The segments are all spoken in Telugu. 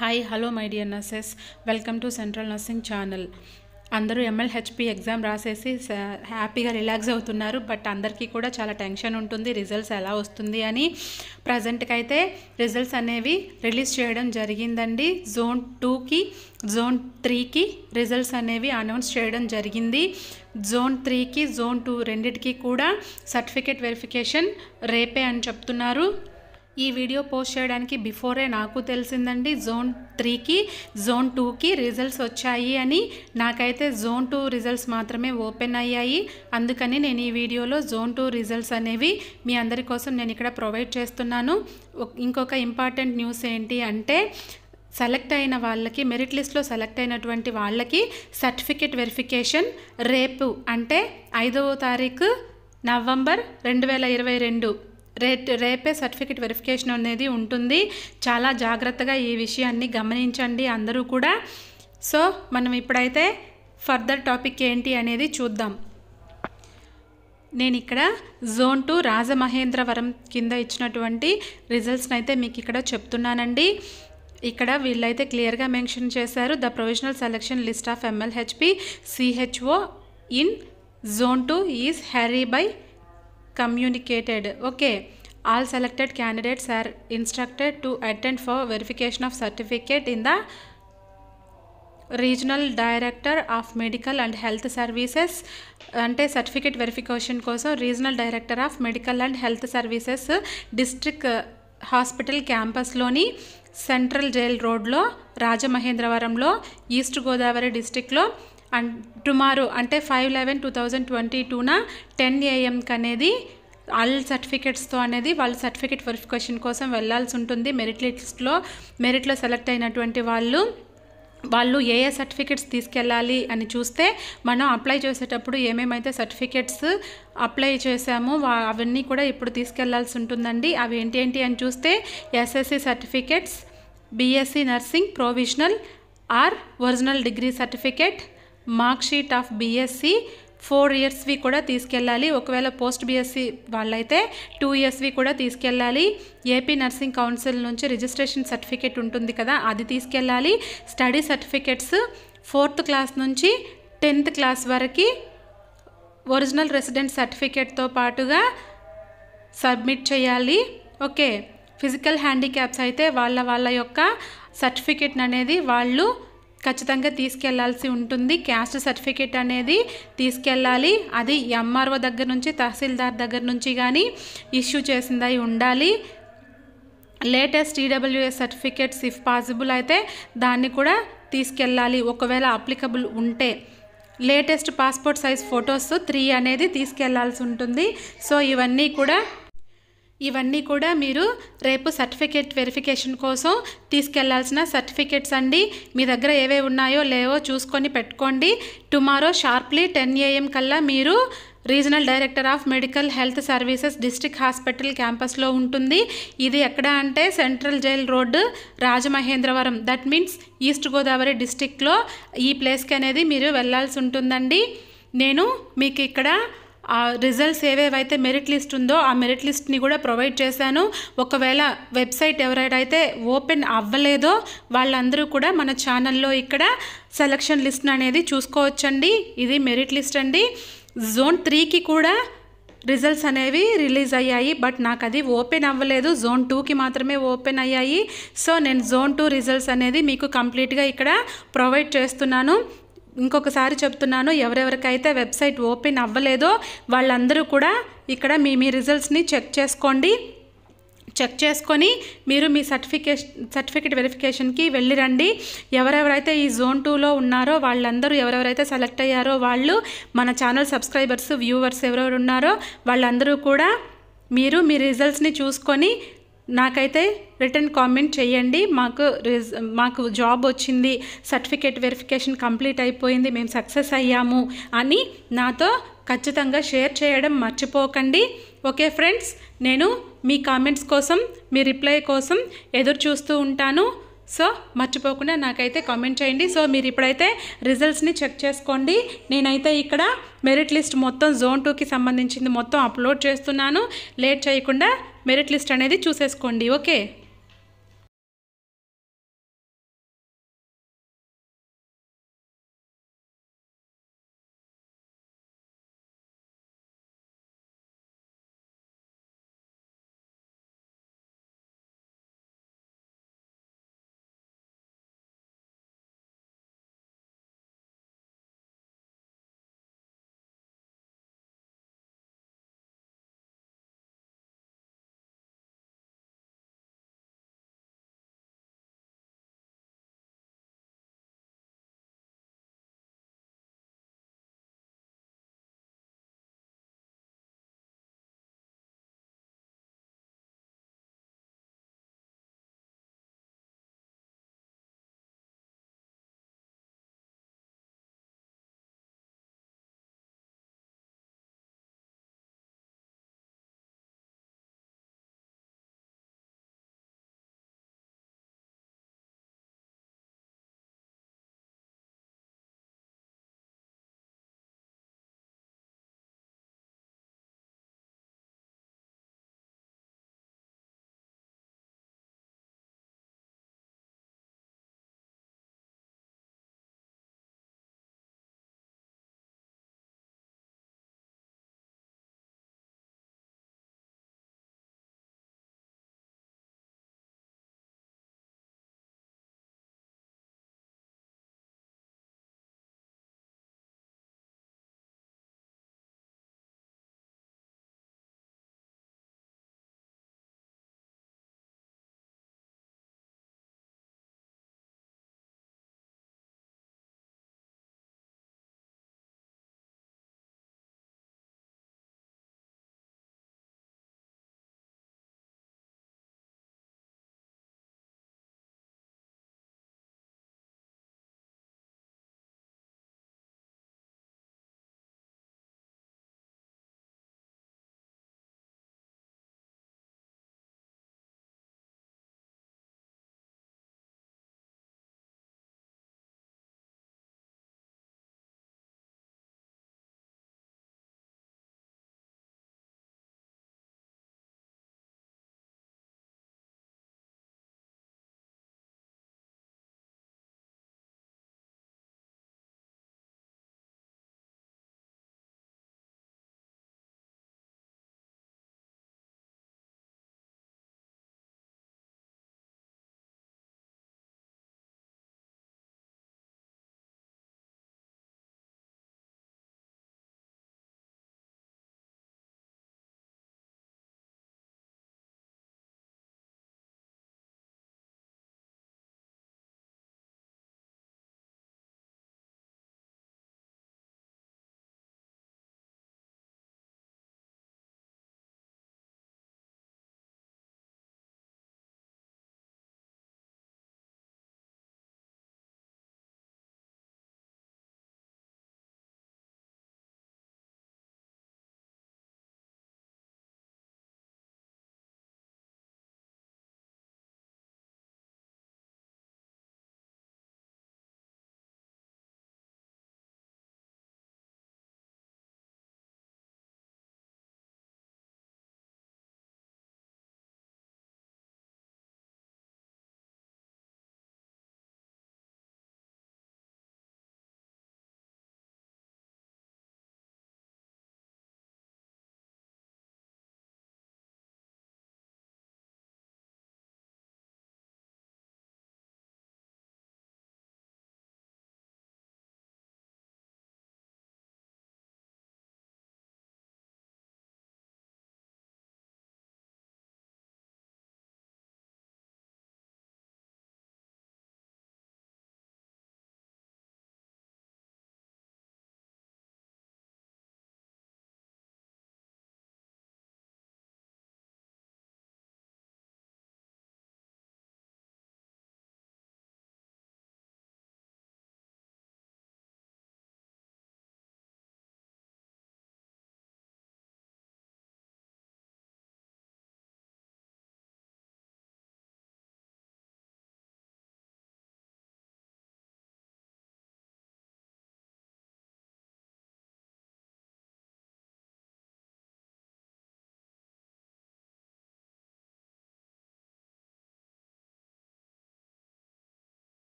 hi hello my dear nurses welcome to central nursing channel అందరూ ఎంఎల్హెచ్పి ఎగ్జామ్ రాసేసి హ్యాపీగా రిలాక్స్ అవుతున్నారు బట్ అందరికీ కూడా చాలా టెన్షన్ ఉంటుంది రిజల్ట్స్ ఎలా వస్తుంది అని ప్రజెంట్కి అయితే రిజల్ట్స్ అనేవి రిలీజ్ చేయడం జరిగిందండి జోన్ టూకి జోన్ త్రీకి రిజల్ట్స్ అనేవి అనౌన్స్ చేయడం జరిగింది జోన్ త్రీకి జోన్ టూ రెండింటికి కూడా సర్టిఫికేట్ వెరిఫికేషన్ రేపే అని చెప్తున్నారు ఈ వీడియో పోస్ట్ చేయడానికి బిఫోరే నాకు తెలిసిందండి జోన్ త్రీకి జోన్ టూకి రిజల్ట్స్ వచ్చాయి అని నాకైతే జోన్ టూ రిజల్ట్స్ మాత్రమే ఓపెన్ అయ్యాయి అందుకని నేను ఈ వీడియోలో జోన్ టూ రిజల్ట్స్ అనేవి మీ అందరి కోసం నేను ఇక్కడ ప్రొవైడ్ చేస్తున్నాను ఇంకొక ఇంపార్టెంట్ న్యూస్ ఏంటి అంటే సెలెక్ట్ అయిన వాళ్ళకి మెరిట్ లిస్ట్లో సెలెక్ట్ అయినటువంటి వాళ్ళకి సర్టిఫికేట్ వెరిఫికేషన్ రేపు అంటే ఐదవ తారీఖు నవంబర్ రెండు వేల ఇరవై రెండు రేట్ రేపే సర్టిఫికేట్ వెరిఫికేషన్ అనేది ఉంటుంది చాలా జాగ్రత్తగా ఈ విషయాన్ని గమనించండి అందరూ కూడా సో మనం ఇప్పుడైతే ఫర్దర్ టాపిక్ ఏంటి అనేది చూద్దాం నేను ఇక్కడ జోన్ టూ రాజమహేంద్రవరం కింద ఇచ్చినటువంటి రిజల్ట్స్ని అయితే మీకు ఇక్కడ చెప్తున్నానండి ఇక్కడ వీళ్ళైతే క్లియర్గా మెన్షన్ చేశారు the provisional selection list of MLHP CHO in zone two is hereby communicated okay all selected candidates are instructed to attend for verification of certificate in the regional director of medical and health services అంటే సర్టిఫికేట్ వెరిఫికేషన్ కోసం regional director of medical and health services district hospital క్యాంపస్లోని సెంట్రల్ జైల్ రోడ్లో రాజమహేంద్రవరంలో ఈస్ట్ గోదావరి డిస్టిక్లో అండ్ టుమారో అంటే five eleven two thousand twenty టూన టెన్ ఏఎంకి అనేది ఆల్ సర్టిఫికెట్స్తో అనేది వాళ్ళ సర్టిఫికెట్ వెరిఫికేషన్ కోసం వెళ్లాల్సి ఉంటుంది మెరిట్ లిస్ట్లో మెరిట్లో సెలెక్ట్ అయినటువంటి వాళ్ళు వాళ్ళు ఏ ఏ సర్టిఫికెట్స్ తీసుకెళ్ళాలి అని చూస్తే మనం అప్లై చేసేటప్పుడు ఏమేమైతే సర్టిఫికెట్స్ అప్లై చేసామో అవన్నీ కూడా ఇప్పుడు తీసుకెళ్లాల్సి ఉంటుందండి అవి ఏంటి ఏంటి అని చూస్తే SSC certificates BSc nursing provisional or original degree certificate mark sheet of BSc four ఇయర్స్వి కూడా తీసుకెళ్ళాలి ఒకవేళ పోస్ట్ బీఎస్సీ వాళ్ళైతే టూ ఇయర్స్వి కూడా తీసుకెళ్ళాలి ఏపీ నర్సింగ్ కౌన్సిల్ నుంచి రిజిస్ట్రేషన్ సర్టిఫికేట్ ఉంటుంది కదా అది తీసుకెళ్ళాలి స్టడీ సర్టిఫికేట్స్ ఫోర్త్ క్లాస్ నుంచి టెన్త్ క్లాస్ వరకు ఒరిజినల్ రెసిడెంట్ సర్టిఫికేట్తో పాటుగా సబ్మిట్ చేయాలి ఓకే ఫిజికల్ హ్యాండిక్యాప్స్ అయితే వాళ్ళ వాళ్ళ యొక్క సర్టిఫికేట్ అనేది వాళ్ళు ఖచ్చితంగా తీసుకెళ్లాల్సి ఉంటుంది క్యాస్ట్ సర్టిఫికేట్ అనేది తీసుకెళ్ళాలి అది ఎంఆర్ఓ దగ్గర నుంచి తహసీల్దార్ దగ్గర నుంచి కానీ ఇష్యూ చేసిందై ఉండాలి latest EWS e certificates if possible అయితే దాన్ని కూడా తీసుకెళ్ళాలి ఒకవేళ అప్లికబుల్ ఉంటే latest passport size photos three అనేది తీసుకెళ్లాల్సి ఉంటుంది సో ఇవన్నీ కూడా ఇవన్నీ కూడా మీరు రేపు సర్టిఫికేట్ వెరిఫికేషన్ కోసం తీసుకెళ్లాల్సిన సర్టిఫికేట్స్ అండి మీ దగ్గర ఏవే ఉన్నాయో లేవో చూసుకొని పెట్టుకోండి టుమారో షార్ప్లీ టెన్ ఏఎం కల్లా మీరు regional director of medical health services district hospital క్యాంపస్లో ఉంటుంది ఇది ఎక్కడ అంటే central jail road Rajamahendravaram that means east Godavari డిస్టిక్లో ఈ ప్లేస్కి అనేది మీరు వెళ్ళాల్సి ఉంటుందండి నేను మీకు ఇక్కడ ఆ రిజల్ట్స్ ఏవేవైతే మెరిట్ లిస్ట్ ఉందో ఆ మెరిట్ లిస్ట్ని కూడా ప్రొవైడ్ చేశాను ఒకవేళ వెబ్సైట్ ఎవరైతే ఓపెన్ అవ్వలేదో వాళ్ళందరూ కూడా మన ఛానల్లో ఇక్కడ సెలక్షన్ లిస్ట్ అనేది చూసుకోవచ్చండి ఇది మెరిట్ లిస్ట్ అండి జోన్ త్రీకి కూడా రిజల్ట్స్ అనేవి రిలీజ్ అయ్యాయి బట్ నాకు అది ఓపెన్ అవ్వలేదు జోన్ టూకి మాత్రమే ఓపెన్ అయ్యాయి సో నేను జోన్ టూ రిజల్ట్స్ అనేది మీకు కంప్లీట్గా ఇక్కడ ప్రొవైడ్ చేస్తున్నాను ఇంకొకసారి చెప్తున్నాను ఎవరెవరికైతే వెబ్సైట్ ఓపెన్ అవ్వలేదో వాళ్ళందరూ కూడా ఇక్కడ మీ మీ రిజల్ట్స్ని చెక్ చేసుకోండి చెక్ చేసుకొని మీరు మీ సర్టిఫికేషన్ సర్టిఫికేట్ వెరిఫికేషన్కి వెళ్ళిరండి ఎవరెవరైతే ఈ జోన్ టూలో ఉన్నారో వాళ్ళందరూ ఎవరెవరైతే సెలెక్ట్ అయ్యారో వాళ్ళు మన ఛానల్ సబ్స్క్రైబర్స్ వ్యూవర్స్ ఎవరెవరు ఉన్నారో వాళ్ళందరూ కూడా మీరు మీ రిజల్ట్స్ని చూసుకొని నాకైతే రిటర్న్ కామెంట్ చేయండి మాకు మాకు జాబ్ వచ్చింది సర్టిఫికేట్ వెరిఫికేషన్ కంప్లీట్ అయిపోయింది మేము సక్సెస్ అయ్యాము అని నాతో ఖచ్చితంగా షేర్ చేయడం మర్చిపోకండి ఓకే ఫ్రెండ్స్ నేను మీ కామెంట్స్ కోసం మీ రిప్లై కోసం ఎదురు చూస్తూ ఉంటాను సో మర్చిపోకుండా నాకైతే కామెంట్ చేయండి సో మీరు ఇప్పుడైతే రిజల్ట్స్ని చెక్ చేసుకోండి నేనైతే ఇక్కడ మెరిట్ లిస్ట్ మొత్తం జోన్ టూకి సంబంధించింది మొత్తం అప్లోడ్ చేస్తున్నాను లేట్ చేయకుండా మెరిట్ లిస్ట్ అనేది చూసేసుకోండి ఓకే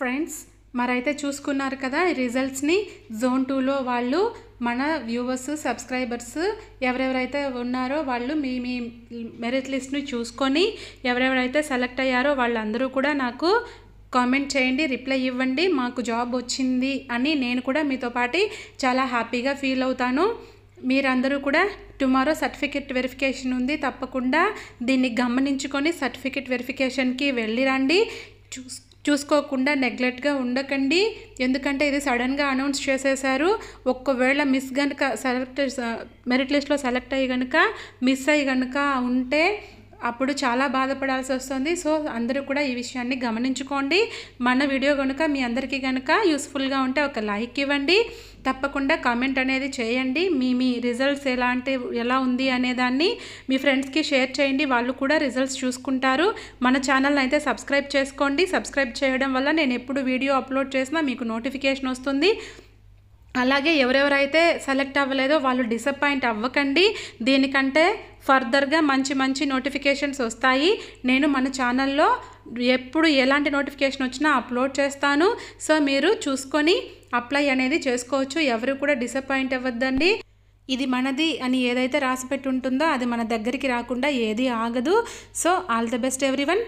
ఫ్రెండ్స్ మరైతే చూసుకున్నారు కదా ఈ రిజల్ట్స్ని జోన్ టూలో వాళ్ళు మన వ్యూవర్స్ సబ్స్క్రైబర్స్ ఎవరెవరైతే ఉన్నారో వాళ్ళు మీ మీ మెరిట్ లిస్ట్ని చూసుకొని ఎవరెవరైతే సెలెక్ట్ అయ్యారో వాళ్ళందరూ కూడా నాకు కామెంట్ చేయండి రిప్లై ఇవ్వండి మాకు జాబ్ వచ్చింది అని నేను కూడా మీతో పాటు చాలా హ్యాపీగా ఫీల్ అవుతాను మీరందరూ కూడా టుమారో సర్టిఫికెట్ వెరిఫికేషన్ ఉంది తప్పకుండా దీన్ని గమనించుకొని సర్టిఫికెట్ వెరిఫికేషన్కి వెళ్ళి రండి చూసుకోకుండా నెగ్లెక్ట్గా ఉండకండి ఎందుకంటే ఇది సడన్గా అనౌన్స్ చేసేసారు ఒక్కవేళ మిస్ కనుక సెలెక్ట్ మెరిట్ లిస్ట్లో సెలెక్ట్ అయ్యి కనుక మిస్ అయ్యి కనుక ఉంటే అప్పుడు చాలా బాధపడాల్సి వస్తుంది సో అందరూ కూడా ఈ విషయాన్ని గమనించుకోండి మన వీడియో కనుక మీ అందరికీ కనుక యూస్ఫుల్గా ఉంటే ఒక లైక్ ఇవ్వండి తప్పకుండా కామెంట్ అనేది చేయండి మీ మీ రిజల్ట్స్ ఎలాంటి ఎలా ఉంది అనేదాన్ని మీ ఫ్రెండ్స్కి షేర్ చేయండి వాళ్ళు కూడా రిజల్ట్స్ చూసుకుంటారు మన ఛానల్ని అయితే సబ్స్క్రైబ్ చేసుకోండి సబ్స్క్రైబ్ చేయడం వల్ల నేను ఎప్పుడు వీడియో అప్లోడ్ చేసినా మీకు నోటిఫికేషన్ వస్తుంది అలాగే ఎవరెవరైతే సెలెక్ట్ అవ్వలేదో వాళ్ళు డిసప్పాయింట్ అవ్వకండి దీనికంటే ఫర్దర్గా మంచి మంచి నోటిఫికేషన్స్ వస్తాయి నేను మన ఛానల్లో ఎప్పుడు ఎలాంటి నోటిఫికేషన్ వచ్చినా అప్లోడ్ చేస్తాను సో మీరు చూసుకొని అప్లై అనేది చేసుకోవచ్చు ఎవరు కూడా డిసప్పాయింట్ అవ్వద్దండి ఇది మనది అని ఏదైతే రాసి ఉంటుందో అది మన దగ్గరికి రాకుండా ఏది ఆగదు so all the best everyone